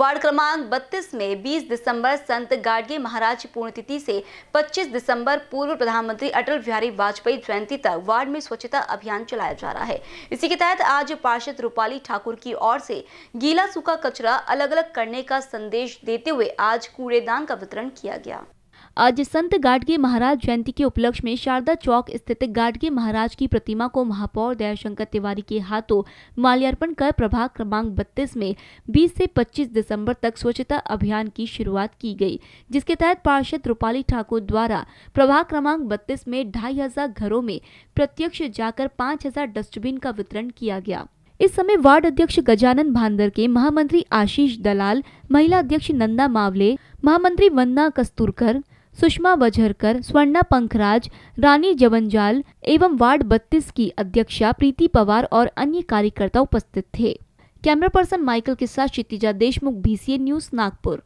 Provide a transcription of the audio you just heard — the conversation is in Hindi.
वार्ड क्रमांक 32 में 20 दिसंबर संत गाडगे महाराज की पुण्यतिथि से 25 दिसंबर पूर्व प्रधानमंत्री अटल बिहारी वाजपेयी जयंती तक वार्ड में स्वच्छता अभियान चलाया जा रहा है इसी के तहत आज पार्षद रूपाली ठाकुर की ओर से गीला सूखा कचरा अलग अलग करने का संदेश देते हुए आज कूड़ेदान का वितरण किया गया आज संत गाडगे महाराज जयंती के उपलक्ष्य में शारदा चौक स्थित गाडगे महाराज की प्रतिमा को महापौर दयाशंकर तिवारी के हाथों माल्यार्पण कर प्रभाग क्रमांक बत्तीस में 20 से 25 दिसंबर तक स्वच्छता अभियान की शुरुआत की गई जिसके तहत पार्षद रूपाली ठाकुर द्वारा प्रभाग क्रमांक बत्तीस में ढाई हजार घरों में प्रत्यक्ष जाकर पाँच डस्टबिन का वितरण किया गया इस समय वार्ड अध्यक्ष गजानन भांदर के महामंत्री आशीष दलाल महिला अध्यक्ष नंदा मावले महामंत्री वंदना कस्तूरकर सुषमा बजहरकर स्वर्णा पंखराज रानी जवंजाल एवं वार्ड बत्तीस की अध्यक्षा प्रीति पवार और अन्य कार्यकर्ता उपस्थित थे कैमरा पर्सन माइकल के साथ क्षितिजा देशमुख बीसीए न्यूज नागपुर